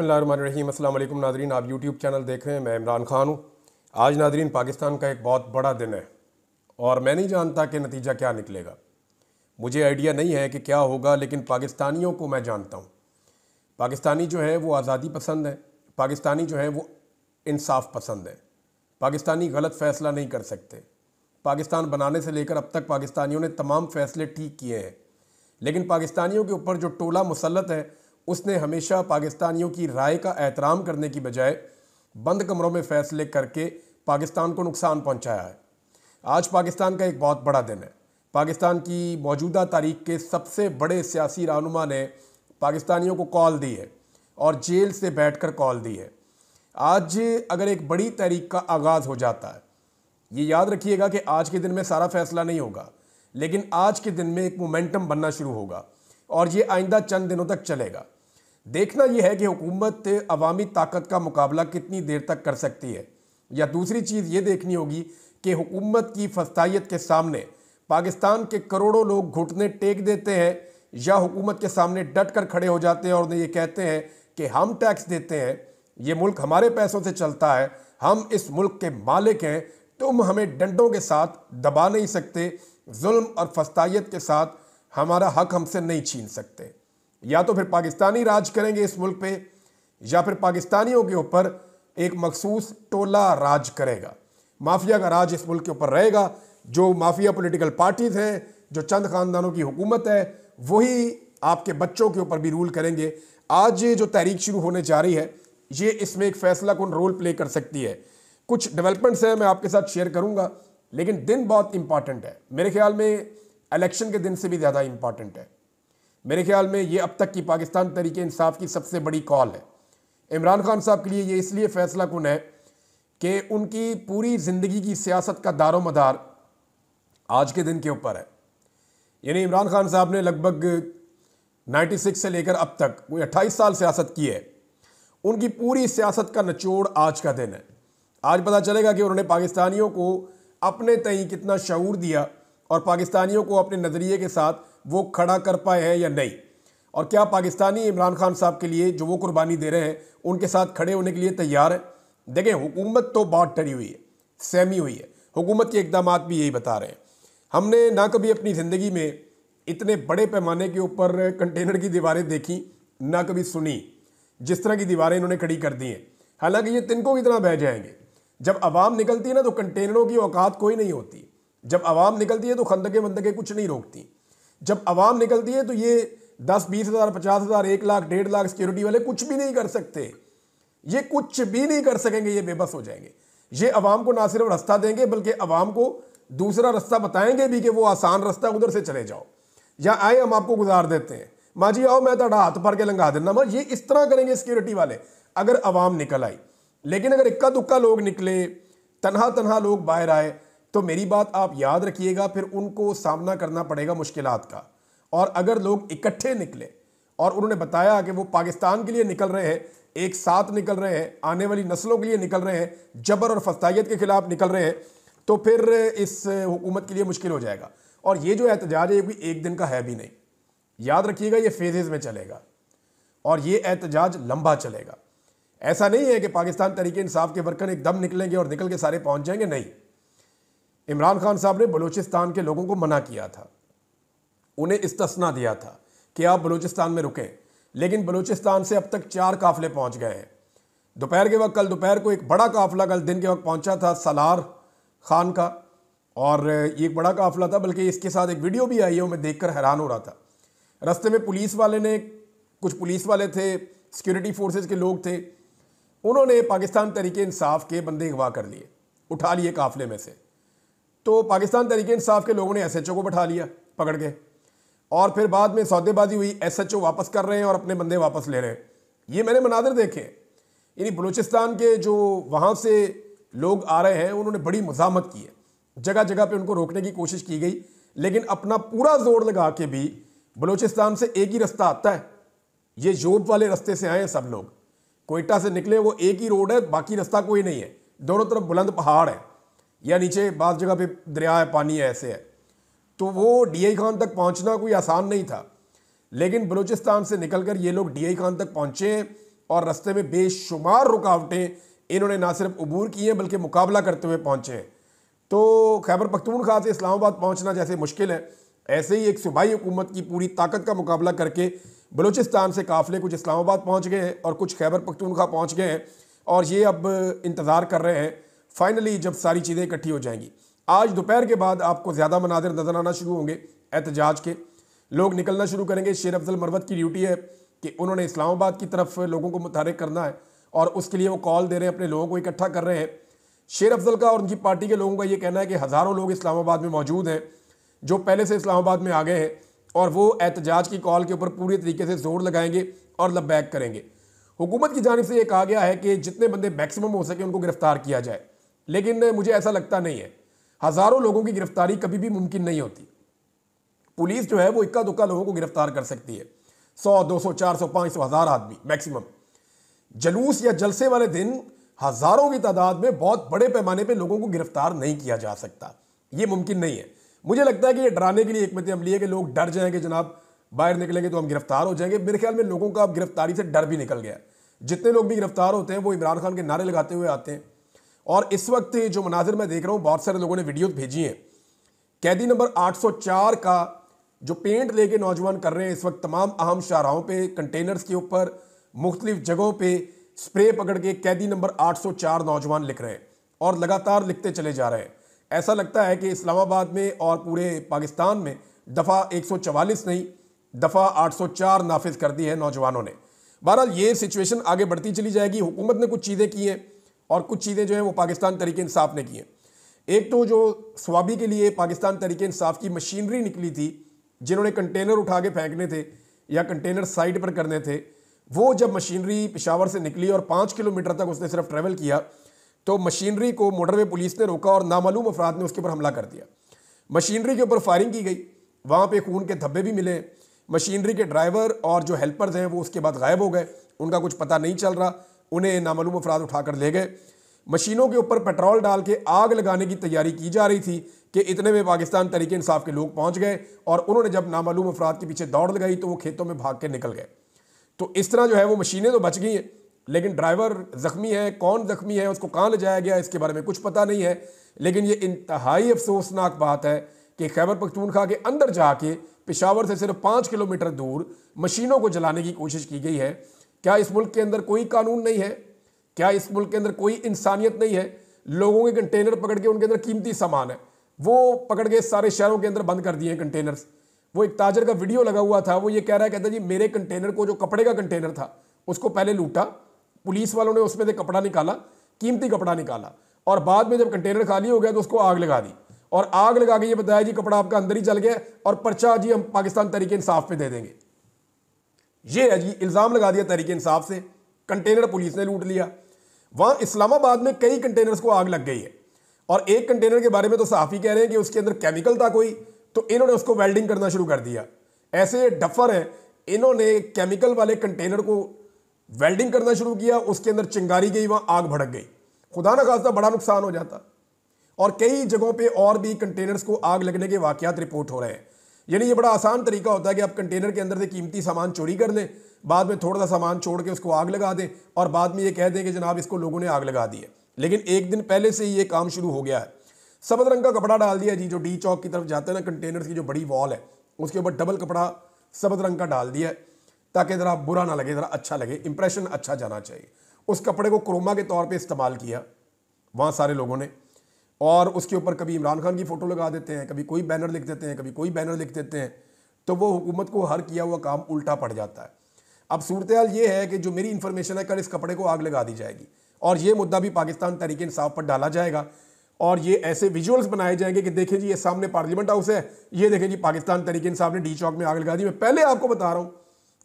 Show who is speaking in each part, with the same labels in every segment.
Speaker 1: बिसमीम अल्लाम नादरीन आप यूट्यूब चैनल देख रहे हैं मैं इमरान खान हूँ आज नादरीन पाकिस्तान का एक बहुत बड़ा दिन है और मैं नहीं जानता कि नतीजा क्या निकलेगा मुझे आइडिया नहीं है कि क्या होगा लेकिन पाकिस्तानियों को मैं जानता हूँ पाकिस्तानी जो है वो आज़ादी पसंद है पाकिस्तानी जो है वो इंसाफ पसंद है पाकिस्तानी गलत फ़ैसला नहीं कर सकते पाकिस्तान बनाने से लेकर अब तक पाकिस्तानियों ने तमाम फ़ैसले ठीक किए हैं लेकिन पाकिस्तानियों के ऊपर जो टोला मुसलत है उसने हमेशा पाकिस्तानियों की राय का एहतराम करने की बजाय बंद कमरों में फैसले करके पाकिस्तान को नुकसान पहुंचाया है आज पाकिस्तान का एक बहुत बड़ा दिन है पाकिस्तान की मौजूदा तारीख के सबसे बड़े सियासी रहनुमा ने पाकिस्तानियों को कॉल दी है और जेल से बैठ कॉल दी है आज अगर एक बड़ी तहरीक का आगाज़ हो जाता है ये याद रखिएगा कि आज के दिन में सारा फैसला नहीं होगा लेकिन आज के दिन में एक मोमेंटम बनना शुरू होगा और ये आइंदा चंद दिनों तक चलेगा देखना यह है कि हुकूमत अवामी ताकत का मुकाबला कितनी देर तक कर सकती है या दूसरी चीज़ ये देखनी होगी कि हुकूमत की फस्तायत के सामने पाकिस्तान के करोड़ों लोग घुटने टेक देते हैं या हुकूमत के सामने डट कर खड़े हो जाते हैं और ये कहते हैं कि हम टैक्स देते हैं ये मुल्क हमारे पैसों से चलता है हम इस मुल्क के मालिक हैं तुम हमें डंडों के साथ दबा नहीं सकते जुल्म और फस्तायत के साथ हमारा हक हमसे नहीं छीन सकते या तो फिर पाकिस्तानी राज करेंगे इस मुल्क पे या फिर पाकिस्तानियों के ऊपर एक मखसूस टोला राज करेगा माफिया का राज इस मुल्क के ऊपर रहेगा जो माफिया पॉलिटिकल पार्टीज़ हैं जो चंद ख़ानदानों की हुकूमत है वही आपके बच्चों के ऊपर भी रूल करेंगे आज ये जो तहरीक शुरू होने जा रही है ये इसमें एक फैसला कौन रोल प्ले कर सकती है कुछ डेवलपमेंट्स हैं मैं आपके साथ शेयर करूंगा लेकिन दिन बहुत इंपॉर्टेंट है मेरे ख्याल में इलेक्शन के दिन से भी ज़्यादा इंपॉर्टेंट है मेरे ख्याल में ये अब तक की पाकिस्तान तरीके इंसाफ की सबसे बड़ी कॉल है इमरान खान साहब के लिए ये इसलिए फैसला कन है कि उनकी पूरी ज़िंदगी की सियासत का दारो मदार आज के दिन के ऊपर है यानी इमरान खान साहब ने लगभग 96 से लेकर अब तक कोई अट्ठाईस साल सियासत की है उनकी पूरी सियासत का नचोड़ आज का दिन है आज पता चलेगा कि उन्होंने पाकिस्तानियों को अपने तय कितना शूर दिया और पाकिस्तानियों को अपने नज़रिए के साथ वो खड़ा कर पाए हैं या नहीं और क्या पाकिस्तानी इमरान खान साहब के लिए जो वो कुर्बानी दे रहे हैं उनके साथ खड़े होने के लिए तैयार है देखें हुकूमत तो बहुत टरी हुई है सहमी हुई है हुकूमत के इकदाम भी यही बता रहे हैं हमने ना कभी अपनी ज़िंदगी में इतने बड़े पैमाने के ऊपर कंटेनर की दीवारें देखी ना कभी सुनी जिस तरह की दीवारें इन्होंने खड़ी कर दी हैं हालांकि ये तिनको की तरह बह जाएंगे जब आवाम निकलती है ना तो कंटेनरों की औकात कोई नहीं होती जब आवाम निकलती है तो खंदके वंदके कुछ नहीं रोकती जब आवाम निकलती है तो ये दस बीस हज़ार पचास हज़ार एक लाख डेढ़ लाख सिक्योरिटी वाले कुछ भी नहीं कर सकते ये कुछ भी नहीं कर सकेंगे ये बेबस हो जाएंगे ये आवाम को ना सिर्फ रास्ता देंगे बल्कि आवाम को दूसरा रास्ता बताएंगे भी कि वो आसान रास्ता उधर से चले जाओ या आए हम आपको गुजार देते हैं माँ जी आओ मैं तो हाथ भर के लंगा देना माँ ये इस तरह करेंगे सिक्योरिटी वाले अगर आवाम निकल आई लेकिन अगर इक्का दुक्का लोग निकले तनहा तनहा लोग बाहर आए तो मेरी बात आप याद रखिएगा फिर उनको सामना करना पड़ेगा मुश्किल का और अगर लोग इकट्ठे निकले और उन्होंने बताया कि वो पाकिस्तान के लिए निकल रहे हैं एक साथ निकल रहे हैं आने वाली नस्लों के लिए निकल रहे हैं जबर और फस्तायत के खिलाफ निकल रहे हैं तो फिर इस हुकूमत के लिए मुश्किल हो जाएगा और ये जो एहतजाज है ये भी एक दिन का है भी नहीं याद रखिएगा ये फेजेज़ में चलेगा और ये एहतजाज लंबा चलेगा ऐसा नहीं है कि पाकिस्तान तरीके इंसाफ के वर्कर एकदम निकलेंगे और निकल के सारे पहुंच जाएंगे नहीं इमरान खान साहब ने बलूचिस्तान के लोगों को मना किया था उन्हें इस्तना दिया था कि आप बलूचिस्तान में रुकें लेकिन बलूचिस्तान से अब तक चार काफ़ले पहुंच गए हैं दोपहर के वक्त कल दोपहर को एक बड़ा काफिला कल दिन के वक्त पहुंचा था सलार खान का और ये एक बड़ा काफिला था बल्कि इसके साथ एक वीडियो भी आई है मैं देखकर हैरान हो रहा था रास्ते में पुलिस वाले ने कुछ पुलिस वाले थे सिक्योरिटी फोर्सेज के लोग थे उन्होंने पाकिस्तान तरीके इंसाफ के बंदे अगवा कर लिए उठा लिए काफले में से तो पाकिस्तान तरीके इंसाफ के लोगों ने एस को बैठा लिया पकड़ के और फिर बाद में सौदेबाजी हुई एस वापस कर रहे हैं और अपने बंदे वापस ले रहे हैं ये मैंने मनादर देखे यानी बलूचिस्तान के जो वहाँ से लोग आ रहे हैं उन्होंने बड़ी मजामत की है जगह जगह पे उनको रोकने की कोशिश की गई लेकिन अपना पूरा जोर लगा के भी बलूचिस्तान से एक ही रास्ता आता है ये जोब वाले रास्ते से आए हैं सब लोग कोयटा से निकले वो एक ही रोड है बाकी रास्ता कोई नहीं है दोनों तरफ बुलंद पहाड़ है या नीचे बाद जगह पे दरिया है पानी है ऐसे है तो वो डी आई खान तक पहुंचना कोई आसान नहीं था लेकिन बलूचिस्तान से निकलकर ये लोग डी आई खान तक पहुंचे और रस्ते में बेशुमार रुकावटें इन्होंने ना सिर्फ अबूर की हैं बल्कि मुकाबला करते हुए पहुंचे तो खैबर पख्तूनख्वा से इस्लामाबाद पहुंचना जैसे मुश्किल है ऐसे ही एक सूबाई हुकूमत की पूरी ताकत का मुकाबला करके बलूचिस्तान से काफ़िले कुछ इस्लामाबाद पहुँच गए हैं और कुछ खैबर पख्तूनख्वा पहुँच गए हैं और ये अब इंतज़ार कर रहे हैं फाइनली जब सारी चीज़ें इकट्ठी हो जाएंगी आज दोपहर के बाद आपको ज़्यादा मनाजिर नज़र आना शुरू होंगे एहतजाज के लोग निकलना शुरू करेंगे शेर अफजल मरवत की ड्यूटी है कि उन्होंने इस्लामाबाद की तरफ लोगों को मुतहरक करना है और उसके लिए वो कॉल दे रहे हैं अपने लोगों को इकट्ठा कर रहे हैं शेर अफजल का और उनकी पार्टी के लोगों का ये कहना है कि हज़ारों लोग इस्लामाबाद में मौजूद हैं जो पहले से इस्लामाबाद में आ गए हैं और वो एहतजाज की कॉल के ऊपर पूरी तरीके से जोर लगाएंगे और लबैक करेंगे हुकूमत की जानब से ये कहा गया है कि जितने बंदे मैक्सिमम हो सके उनको गिरफ्तार किया जाए लेकिन मुझे ऐसा लगता नहीं है हज़ारों लोगों की गिरफ्तारी कभी भी मुमकिन नहीं होती पुलिस जो है वो इक्का दुक्का लोगों को गिरफ्तार कर सकती है सौ दो सौ चार सौ पाँच सौ हज़ार आदमी मैक्सिमम जलूस या जलसे वाले दिन हज़ारों की तादाद में बहुत बड़े पैमाने पर लोगों को गिरफ्तार नहीं किया जा सकता ये मुमकिन नहीं है मुझे लगता है कि ये डराने के लिए एक मतलब अमली है कि लोग डर जाएंगे जनाब बाहर निकलेंगे तो हम गिरफ्तार हो जाएंगे मेरे ख्याल में लोगों का अब गिरफ्तारी से डर भी निकल गया जितने लोग भी गिरफ्तार होते हैं वो इमरान खान के नारे लगाते हुए आते हैं और इस वक्त जो मनाजिर मैं देख रहा हूँ बहुत सारे लोगों ने वीडियोज भेजी हैं कैदी नंबर 804 का जो पेंट लेके नौजवान कर रहे हैं इस वक्त तमाम अहम शाहराहों पे कंटेनर्स के ऊपर मुख्तलिफ जगहों पे स्प्रे पकड़ के कैदी नंबर 804 नौजवान लिख रहे हैं और लगातार लिखते चले जा रहे हैं ऐसा लगता है कि इस्लामाबाद में और पूरे पाकिस्तान में दफ़ा 144 नहीं दफ़ा 804 नाफिज कर दी है नौजवानों ने बहरहाल ये सिचुएशन आगे बढ़ती चली जाएगी हुकूमत ने कुछ चीज़ें की हैं और कुछ चीज़ें जो हैं वो पाकिस्तान तरीके इंसाफ ने की हैं एक तो जो स्वाबी के लिए पाकिस्तान तरीके इंसाफ की मशीनरी निकली थी जिन्होंने कंटेनर उठा के फेंकने थे या कंटेनर साइड पर करने थे वो जब मशीनरी पिशावर से निकली और पाँच किलोमीटर तक उसने सिर्फ ट्रैवल किया तो मशीनरी को मोटरवे पुलिस ने रोका और नामालूम अफराद ने उसके ऊपर हमला कर दिया मशीनरी के ऊपर फायरिंग की गई वहाँ पे खून के धब्बे भी मिले मशीनरी के ड्राइवर और जो हेल्पर्स हैं वो उसके बाद गायब हो गए उनका कुछ पता नहीं चल रहा उन्हें नामालूम अफराद उठाकर ले गए मशीनों के ऊपर पेट्रोल डाल के आग लगाने की तैयारी की जा रही थी कि इतने में पाकिस्तान तरीके इंसाफ के लोग पहुंच गए और उन्होंने जब नामालूम अफराद के पीछे दौड़ लगाई तो वो खेतों में भाग के निकल गए तो इस तरह जो है वो मशीनें तो बच गई हैं लेकिन ड्राइवर ज़ख्मी है कौन ज़ख्मी है उसको कहाँ ले जाया गया इसके बारे में कुछ पता नहीं है लेकिन ये इंतहाई अफसोसनाक बात है कि खैबर पख्तूनखा के अंदर जाके पिशावर से सिर्फ पाँच किलोमीटर दूर मशीनों को जलाने की कोशिश की गई है क्या इस मुल्क के अंदर कोई कानून नहीं है क्या इस मुल्क के अंदर कोई इंसानियत नहीं है लोगों के कंटेनर पकड़ के उनके अंदर कीमती सामान है वो पकड़ के सारे शहरों के अंदर बंद कर दिए कंटेनर्स वो एक ताजर का वीडियो लगा हुआ था वो ये कह रहा है कहता जी मेरे कंटेनर को जो कपड़े का कंटेनर था उसको पहले लूटा पुलिस वालों ने उसमें से कपड़ा निकाला कीमती कपड़ा निकाला और बाद में जब कंटेनर खाली हो गया तो उसको आग लगा दी और आग लगा के ये बताया जी कपड़ा आपका अंदर ही चल गया और पर्चा जी हम पाकिस्तान तरीके इंसाफ पे दे देंगे ये है जी इल्ज़ाम लगा दिया तहरीक इंसाफ से कंटेनर पुलिस ने लूट लिया वहाँ इस्लामाबाद में कई कंटेनर्स को आग लग गई है और एक कंटेनर के बारे में तो सहाफ़ी कह रहे हैं कि उसके अंदर केमिकल था कोई तो इन्होंने उसको वेल्डिंग करना शुरू कर दिया ऐसे डफर हैं इन्होंने केमिकल वाले कंटेनर को वेल्डिंग करना शुरू किया उसके अंदर चिंगारी गई वहाँ आग भड़क गई खुदा न खासा बड़ा नुकसान हो जाता और कई जगहों पर और भी कंटेनर्स को आग लगने के वाक़ रिपोर्ट हो रहे हैं यानी ये बड़ा आसान तरीका होता है कि आप कंटेनर के अंदर से कीमती सामान चोरी कर लें बाद में थोड़ा सा सामान छोड़ के उसको आग लगा दें और बाद में ये कह दें कि जनाब इसको लोगों ने आग लगा दी है लेकिन एक दिन पहले से ही ये काम शुरू हो गया है सबद रंग का कपड़ा डाल दिया जी जो डी चौक की तरफ जाता है ना कंटेनर की जो बड़ी वॉल है उसके ऊपर डबल कपड़ा सबद रंग का डाल दिया ताकि ज़रा बुरा ना लगे ज़रा अच्छा लगे इंप्रेशन अच्छा जाना चाहिए उस कपड़े को क्रोमा के तौर पर इस्तेमाल किया वहाँ सारे लोगों ने और उसके ऊपर कभी इमरान खान की फ़ोटो लगा देते हैं कभी कोई बैनर लिख देते हैं कभी कोई बैनर लिख देते हैं तो वो हुकूमत को हर किया हुआ काम उल्टा पड़ जाता है अब सूरत हाल ये है कि जो मेरी इन्फॉर्मेशन है कल इस कपड़े को आग लगा दी जाएगी और ये मुद्दा भी पाकिस्तान तरीके इंसाफ पर डाला जाएगा और ये ऐसे विजुअल्स बनाए जाएंगे कि देखें जी ये सामने पार्लियामेंट हाउस है ये देखें जी पाकिस्तान तरीके इंसाफ ने डी चौक में आग लगा दी मैं पहले आपको बता रहा हूँ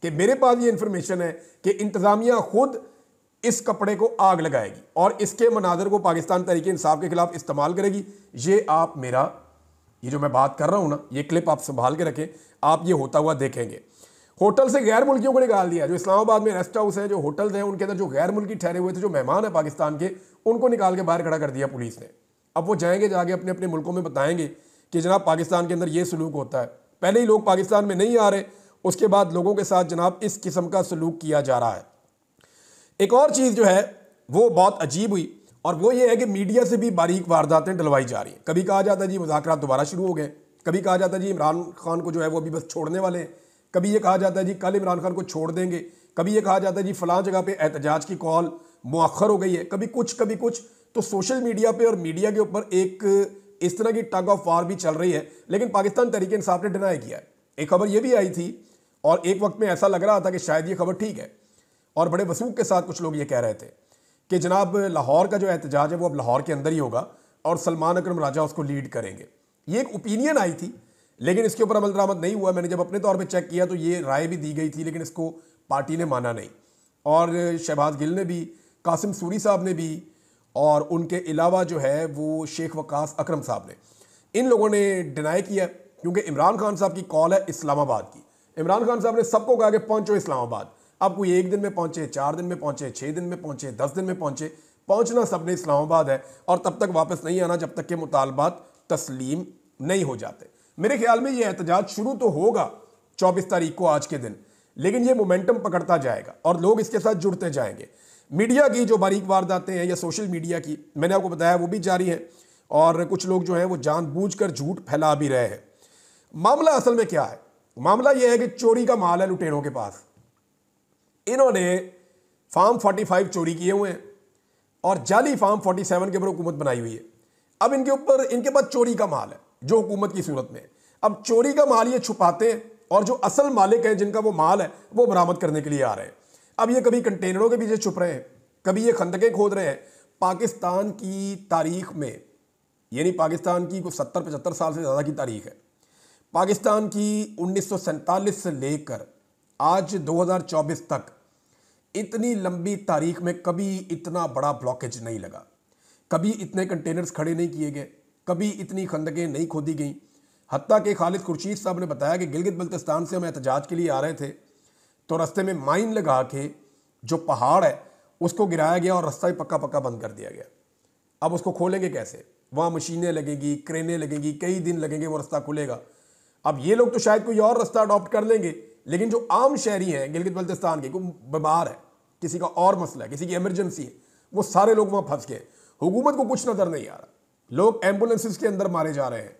Speaker 1: कि मेरे पास ये इन्फॉर्मेशन है कि इंतज़ामिया खुद इस कपड़े को आग लगाएगी और इसके मनाजर को पाकिस्तान तरीके इंसाफ के खिलाफ इस्तेमाल करेगी ये आप मेरा ये जो मैं बात कर रहा हूँ ना ये क्लिप आप संभाल के रखें आप ये होता हुआ देखेंगे होटल से गैर मुल्कियों को निकाल दिया जो इस्लामाबाद में रेस्ट हाउस है जो होटल हैं उनके अंदर जो गैर मुल्की ठहरे हुए थे जो मेहमान है पाकिस्तान के उनको निकाल के बाहर खड़ा कर दिया पुलिस ने अब वो जाएंगे जाके अपने अपने मुल्कों में बताएंगे कि जनाब पाकिस्तान के अंदर ये सलूक होता है पहले ही लोग पाकिस्तान में नहीं आ रहे उसके बाद लोगों के साथ जनाब इस किस्म का सलूक किया जा रहा है एक और चीज़ जो है वो बहुत अजीब हुई और वो ये है कि मीडिया से भी बारीक वारदातें डलवाई जा रही हैं कभी कहा जाता है जी मुजाकर दोबारा शुरू हो गए कभी कहा जाता है जी इमरान खान को जो है वो अभी बस छोड़ने वाले हैं कभी ये कहा जाता है जी कल इमरान खान को छोड़ देंगे कभी ये कहा जाता है जी फला जगह पर एहतजाज की कॉल मौखर हो गई है कभी कुछ कभी कुछ तो सोशल मीडिया पर और मीडिया के ऊपर एक इस तरह की टग ऑफ वार भी चल रही है लेकिन पाकिस्तान तरीके इंसाफ ने डिनाई किया है एक खबर ये भी आई थी और एक वक्त में ऐसा लग रहा था कि शायद ये खबर ठीक है और बड़े वसूख के साथ कुछ लोग ये कह रहे थे कि जनाब लाहौर का जो एहतजाज है वो अब लाहौर के अंदर ही होगा और सलमान अक्रम राजा उसको लीड करेंगे ये एक ओपिनियन आई थी लेकिन इसके ऊपर अमल दरामद नहीं हुआ मैंने जब अपने तौर पर चेक किया तो ये राय भी दी गई थी लेकिन इसको पार्टी ने माना नहीं और शहबाज गिल ने भी कासिम सूरी साहब ने भी और उनके अलावा जो है वो शेख वकास अक्रम साहब ने इन लोगों ने डिनाई किया क्योंकि इमरान खान साहब की कॉल है इस्लामाबाद की इमरान खान साहब ने सबको कहा कि पहुंचो इस्लामाबाद अब कोई एक दिन में पहुंचे चार दिन में पहुंचे छः दिन में पहुंचे दस दिन में पहुंचे पहुंचना सबने इस्लामाबाद है और तब तक वापस नहीं आना जब तक के मुतालबात तस्लीम नहीं हो जाते मेरे ख्याल में यह एहतजाज शुरू तो होगा चौबीस तारीख को आज के दिन लेकिन यह मोमेंटम पकड़ता जाएगा और लोग इसके साथ जुड़ते जाएंगे मीडिया की जो बारीक वारदातें हैं या सोशल मीडिया की मैंने आपको बताया वो भी जारी है और कुछ लोग जो हैं वो जानबूझकर झूठ फैला भी रहे हैं मामला असल में क्या है मामला यह है कि चोरी का माल है लुटेरों के पास इन्होंने फार्म 45 चोरी किए हुए हैं और जाली फार्म 47 के ऊपर हुकूमत बनाई हुई है अब इनके ऊपर इनके पास चोरी का माल है जो हुकूमत की सूरत में अब चोरी का माल ये छुपाते हैं और जो असल मालिक हैं जिनका वो माल है वो बरामद करने के लिए आ रहे हैं अब ये कभी कंटेनरों के पीछे छुप रहे हैं कभी ये खंदकें खोद रहे हैं पाकिस्तान की तारीख में यानी पाकिस्तान की कुछ सत्तर पचहत्तर साल से ज़्यादा की तारीख है पाकिस्तान की उन्नीस से लेकर आज 2024 तक इतनी लंबी तारीख में कभी इतना बड़ा ब्लॉकेज नहीं लगा कभी इतने कंटेनर्स खड़े नहीं किए गए कभी इतनी खंदकें नहीं खोदी गई हती के खालिद खुर्शीद साहब ने बताया कि गिलगित बल्तिस्तान से हम एहतजाज के लिए आ रहे थे तो रस्ते में माइन लगा के जो पहाड़ है उसको गिराया गया और रास्ता ही पक्का पक्का बंद कर दिया गया अब उसको खोलेंगे कैसे वहाँ मशीनें लगेंगी क्रेनें लगेंगी कई दिन लगेंगे वो रास्ता खुलेगा अब ये लोग तो शायद कोई और रास्ता अडॉप्ट कर लेंगे लेकिन जो आम शहरी हैं गिलगित बल्तिस्तान के कोई बीमार है किसी का और मसला है किसी की एमरजेंसी है वो सारे लोग वहाँ फंस गए हुकूमत को कुछ नज़र नहीं आ रहा लोग एम्बुलेंसिस के अंदर मारे जा रहे हैं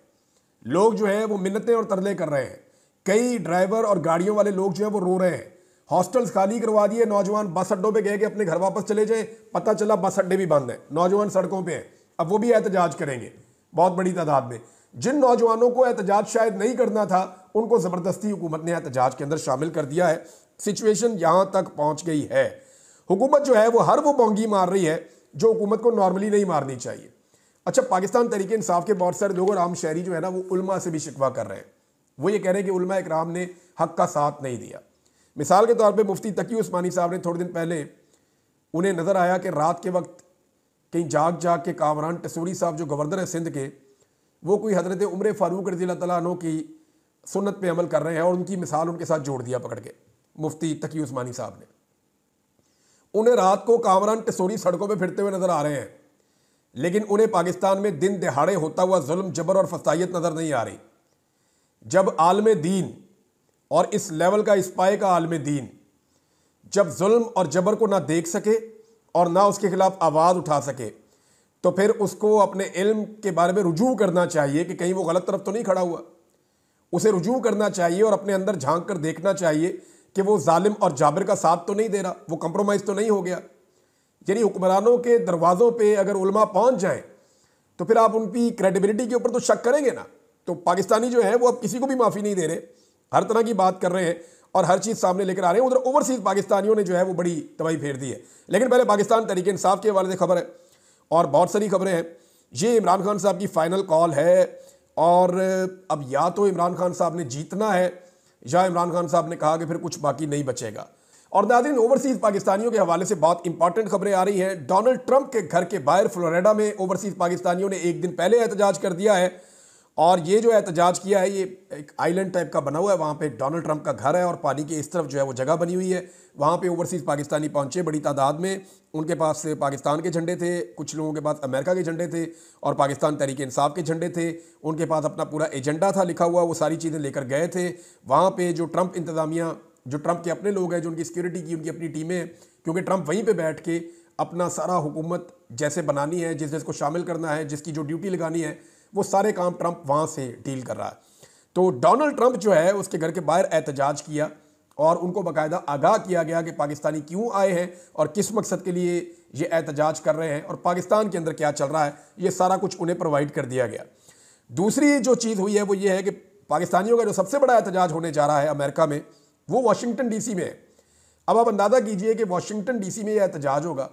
Speaker 1: लोग जो है वो मिन्नतें और तरले कर रहे हैं कई ड्राइवर और गाड़ियों वाले लोग जो है वो रो रहे हैं हॉस्टल्स खाली करवा दिए नौजवान बस अड्डों पर गए कि अपने घर वापस चले जाए पता चला बस अड्डे भी बंद हैं नौजवान सड़कों पर हैं अब वो भी एहतजाज करेंगे बहुत बड़ी तादाद में जिन नौजवानों को एहतजाज शायद नहीं करना था उनको ज़बरदस्ती हुकूमत ने एहतजाज के अंदर शामिल कर दिया है सिचुएशन यहाँ तक पहुँच गई है हुकूमत जो है वो हर वो बोंगी मार रही है जो हुकूमत को नॉर्मली नहीं मारनी चाहिए अच्छा पाकिस्तान तरीके इंसाफ के बहुत सारे लोग और आम शहरी जो है ना वो उलमा से भी शिकवा कर रहे हैं वो ये कह रहे हैं कि उलमा इकराम ने हक का साथ नहीं दिया मिसाल के तौर पे मुफ्ती तकी उस्मानी साहब ने थोड़े दिन पहले उन्हें नज़र आया कि रात के वक्त कहीं जाग जाग के कामरान टसूरी साहब जो गवर्नर है सिंध के वो कोई हज़रत उम्र फ़ारूक रजी तु की सुनत पे अमल कर रहे हैं और उनकी मिसाल उनके साथ जोड़ दिया पकड़ के मुफ्ती तकी उस्मानी साहब ने उन्हें रात को कामरान टिसोरी सड़कों पर फिरते हुए नज़र आ रहे हैं लेकिन उन्हें पाकिस्तान में दिन दिहाड़े होता हुआ जुल्म जबर और फसाइत नज़र नहीं आ रही जब आलम दीन और इस लेवल का इस पाए का आलम दीन जब जुल्म और जबर को ना देख सके और ना उसके खिलाफ आवाज़ उठा सके तो फिर उसको अपने इल्म के बारे में रुजू करना चाहिए कि कहीं वो गलत तरफ तो नहीं खड़ा हुआ उसे रुजू करना चाहिए और अपने अंदर झांक कर देखना चाहिए कि वो ालिम और जाबिर का साथ तो नहीं दे रहा वो कंप्रोमाइज़ तो नहीं हो गया यानी हुक्मरानों के दरवाज़ों पर अगर उलमा पहुँच जाएँ तो फिर आप उनकी क्रेडिबिलिटी के ऊपर तो शक करेंगे ना तो पाकिस्तानी जो है वो अब किसी को भी माफ़ी नहीं दे रहे हर तरह की बात कर रहे हैं और हर चीज़ सामने लेकर आ रहे हैं उधर ओवरसीज़ पाकिस्तानियों ने जो है वो बड़ी तबाही फेर दी है लेकिन पहले पाकिस्तान तरीके इंसाफ के हवाले से खबर है और बहुत सारी खबरें हैं ये इमरान खान साहब की फ़ाइनल कॉल है और अब या तो इमरान खान साहब ने जीतना है या इमरान खान साहब ने कहा कि फिर कुछ बाकी नहीं बचेगा और नादरीन ओवरसीज़ पाकिस्तानियों के हवाले से बहुत इंपॉर्टेंट खबरें आ रही हैं डोनाल्ड ट्रंप के घर के बाहर फ्लोरिडा में ओवरसीज़ पाकिस्तानियों ने एक दिन पहले एहतजाज कर दिया है और ये जो एहतजाज किया है ये एक आइलैंड टाइप का बना हुआ है वहाँ पे डोनाल्ड ट्रंप का घर है और पानी के इस तरफ जो है वो जगह बनी हुई है वहाँ पे ओवरसीज़ पाकिस्तानी पहुँचे बड़ी तादाद में उनके पास पाकिस्तान के झंडे थे कुछ लोगों के पास अमेरिका के झंडे थे और पाकिस्तान तहरीक इंसाफ के झंडे थे उनके पास अपना पूरा एजेंडा था लिखा हुआ वो सारी चीज़ें लेकर गए थे वहाँ पर जो ट्रंप इंतज़ामिया जो ट्रंप के अपने लोग हैं जो उनकी सिक्योरिटी की उनकी अपनी टीमें हैं क्योंकि ट्रंप वहीं पर बैठ के अपना सारा हुकूमत जैसे बनानी है जिस जिसको शामिल करना है जिसकी जो ड्यूटी लगानी है वो सारे काम ट्रंप वहाँ से डील कर रहा है तो डोनाल्ड ट्रंप जो है उसके घर के बाहर एहतजाज किया और उनको बाकायदा आगाह किया गया कि पाकिस्तानी क्यों आए हैं और किस मकसद के लिए ये एहतजाज कर रहे हैं और पाकिस्तान के अंदर क्या चल रहा है ये सारा कुछ उन्हें प्रोवाइड कर दिया गया दूसरी जो चीज़ हुई है वो ये है कि पाकिस्तानियों का जो सबसे बड़ा एहतजाज होने जा रहा है अमेरिका में वो वाशिंगटन डीसी में है अब आप अंदाज़ा कीजिए कि वाशिंगटन डीसी में यह एहतजाज होगा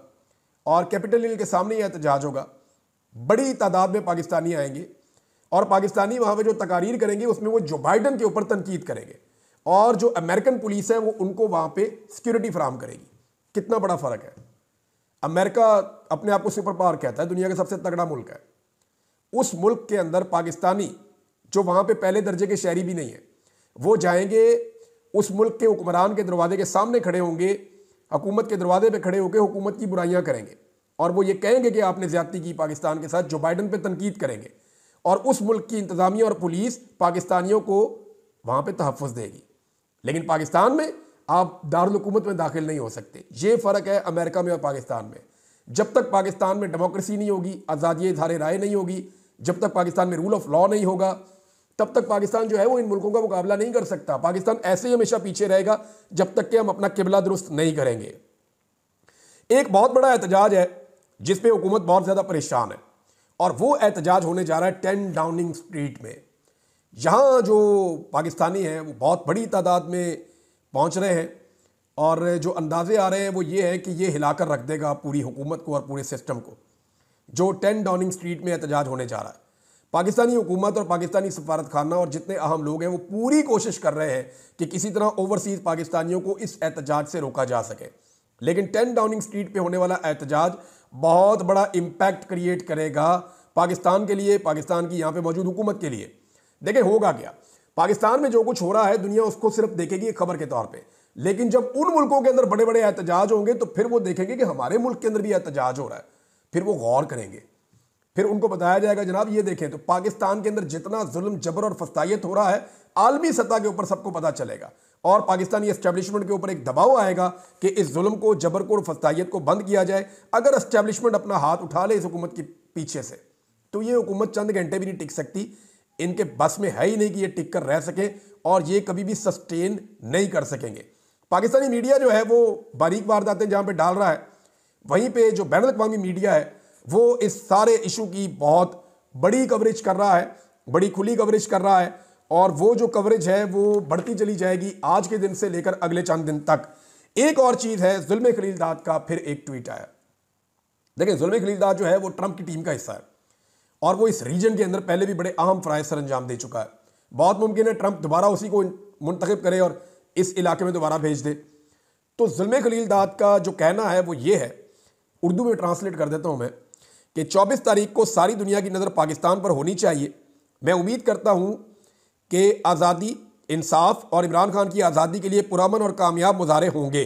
Speaker 1: और कैपिटल हिल के सामने यह एहतजाज होगा बड़ी तादाद में पाकिस्तानी आएंगे और पाकिस्तानी वहाँ पर जो तकारीर करेंगे उसमें वो जो बाइडन के ऊपर तनकीद करेंगे और जो अमेरिकन पुलिस है वो उनको वहाँ पर सिक्योरिटी फराम करेगी कितना बड़ा फ़र्क है अमेरिका अपने आप को सुपर पावर कहता है दुनिया का सबसे तगड़ा मुल्क है उस मुल्क के अंदर पाकिस्तानी जो वहाँ पे पहले दर्जे के शहरी भी नहीं है वो जाएंगे उस मुल्क के हुक्मरान के दरवाजे के सामने खड़े होंगे हुकूमत के दरवाजे पर खड़े होकर हुकूमत की बुराइयाँ करेंगे और वो ये कहेंगे कि आपने ज्यादती की पाकिस्तान के साथ जो बाइडन पर तनकीद करेंगे और उस मुल्क की इंतज़ामिया और पुलिस पाकिस्तानियों को वहाँ पर तहफ़ देगी लेकिन पाकिस्तान में आप दारकूमत में दाखिल नहीं हो सकते ये फ़र्क है अमेरिका में और पाकिस्तान में जब तक पाकिस्तान में डेमोक्रेसी नहीं होगी आज़ादी इधारे राय नहीं होगी जब तक पाकिस्तान में रूल ऑफ लॉ नहीं होगा तब तक पाकिस्तान जो है वो इन मुल्कों का मुकाबला नहीं कर सकता पाकिस्तान ऐसे ही हमेशा पीछे रहेगा जब तक कि हम अपना किबला दुरुस्त नहीं करेंगे एक बहुत बड़ा एहतजाज है जिसपे हुकूमत बहुत ज़्यादा परेशान है और वो एहतजाज होने जा रहा है टेन डाउनिंग स्ट्रीट में यहाँ जो पाकिस्तानी हैं वो बहुत बड़ी तादाद में पहुँच रहे हैं और जो अंदाज़े आ रहे हैं वो ये है कि ये हिलाकर रख देगा पूरी हुकूमत को और पूरे सिस्टम को जो टेन डाउनिंग स्ट्रीट में एहतजाज होने जा रहा है पाकिस्तानी हुकूमत और पाकिस्तानी सफारत खाना और जितने अहम लोग हैं वो पूरी कोशिश कर रहे हैं कि किसी तरह ओवरसीज़ पाकिस्तानियों को इस एहतजाज से रोका जा सके लेकिन टेन डाउनिंग स्ट्रीट पे होने वाला एहतजाज बहुत बड़ा इम्पैक्ट क्रिएट करेगा पाकिस्तान के लिए पाकिस्तान की यहाँ पे मौजूद हुकूमत के लिए देखें होगा क्या पाकिस्तान में जो कुछ हो रहा है दुनिया उसको सिर्फ देखेगी एक खबर के तौर पे लेकिन जब उन मुल्कों के अंदर बड़े बड़े एहतजाज होंगे तो फिर वो देखेंगे कि हमारे मुल्क के अंदर भी एहतजाज हो रहा है फिर वो गौर करेंगे फिर उनको बताया जाएगा जनाब ये देखें तो पाकिस्तान के अंदर जितना जुल्म जबर और फस्तायत हो रहा है आलमी सतह के ऊपर सबको पता चलेगा और पाकिस्तानी इस्टेब्लिशमेंट के ऊपर एक दबाव आएगा कि इस जुल्म को जबर को और फसाइत को बंद किया जाए अगर इस्टेब्लिशमेंट अपना हाथ उठा ले इस हुकूमत के पीछे से तो ये हुकूमत चंद घंटे भी नहीं टिक सकती इनके बस में है ही नहीं कि ये टिक कर रह सकें और ये कभी भी सस्टेन नहीं कर सकेंगे पाकिस्तानी मीडिया जो है वो बारीक वारदातें जहाँ पर डाल रहा है वहीं पर जो बैन अवी मीडिया है वो इस सारे इशू की बहुत बड़ी कवरेज कर रहा है बड़ी खुली कवरेज कर रहा है और वो जो कवरेज है वो बढ़ती चली जाएगी आज के दिन से लेकर अगले चंद दिन तक एक और चीज़ है जुल्म खलील दाद का फिर एक ट्वीट आया देखिए जुल्म खलील दाद जो है वो ट्रंप की टीम का हिस्सा है और वो इस रीजन के अंदर पहले भी बड़े अहम फ्राइज सर अंजाम दे चुका है बहुत मुमकिन है ट्रंप दोबारा उसी को मुंतखब करे और इस इलाके में दोबारा भेज दे तो जुल्म खलील दाद का जो कहना है वो ये है उर्दू में ट्रांसलेट कर देता हूँ मैं कि 24 तारीख को सारी दुनिया की नज़र पाकिस्तान पर होनी चाहिए मैं उम्मीद करता हूँ के आज़ादी इंसाफ और इमरान खान की आज़ादी के लिए पुरमन और कामयाब मुजाहरे होंगे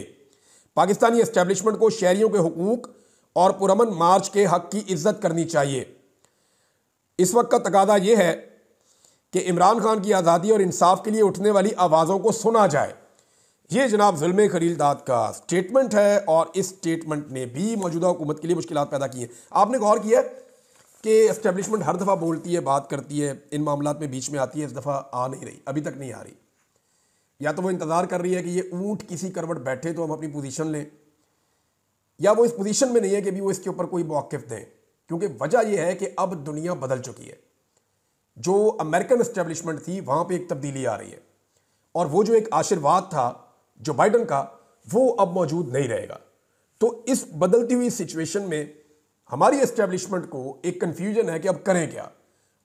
Speaker 1: पाकिस्तानी इस्टेबलिशमेंट को शहरीों के हकूक़ और पुरमन मार्च के हक की इज्जत करनी चाहिए इस वक्त का तकादा यह है कि इमरान खान की आज़ादी और इंसाफ के लिए उठने वाली आवाज़ों को सुना जाए ये जनाब जुल्म खरीलदाद का स्टेटमेंट है और इस स्टेटमेंट ने भी मौजूदा हुकूमत के लिए मुश्किल पैदा की हैं आपने गौर किया है कि इस्टेबलिशमेंट हर दफ़ा बोलती है बात करती है इन मामला में बीच में आती है इस दफ़ा आ नहीं रही अभी तक नहीं आ रही या तो वो इंतज़ार कर रही है कि ये ऊँट किसी करवट बैठे तो हम अपनी पोजिशन लें या वो इस पोजिशन में नहीं है कि भी वो इसके ऊपर कोई मौक़ दें क्योंकि वजह यह है कि अब दुनिया बदल चुकी है जो अमेरिकन इस्टेब्लिशमेंट थी वहाँ पर एक तब्दीली आ रही है और वो जो एक आशीर्वाद था जो बाइडन का वो अब मौजूद नहीं रहेगा तो इस बदलती हुई सिचुएशन में हमारी एस्टेब्लिशमेंट को एक कन्फ्यूजन है कि अब करें क्या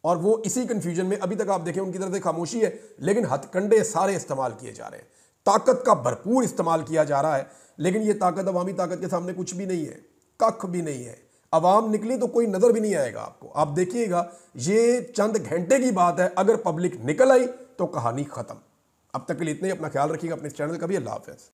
Speaker 1: और वो इसी कन्फ्यूजन में अभी तक आप देखें उनकी तरफ से खामोशी है लेकिन हथकंडे सारे इस्तेमाल किए जा रहे हैं ताकत का भरपूर इस्तेमाल किया जा रहा है लेकिन ये ताकत अवामी ताकत के सामने कुछ भी नहीं है कख भी नहीं है अवाम निकली तो कोई नज़र भी नहीं आएगा आपको आप देखिएगा ये चंद घंटे की बात है अगर पब्लिक निकल आई तो कहानी ख़त्म अब तक के लिए इतने ही अपना ख्याल रखिएगा अपने चैनल का भी अल्लाह हाफिज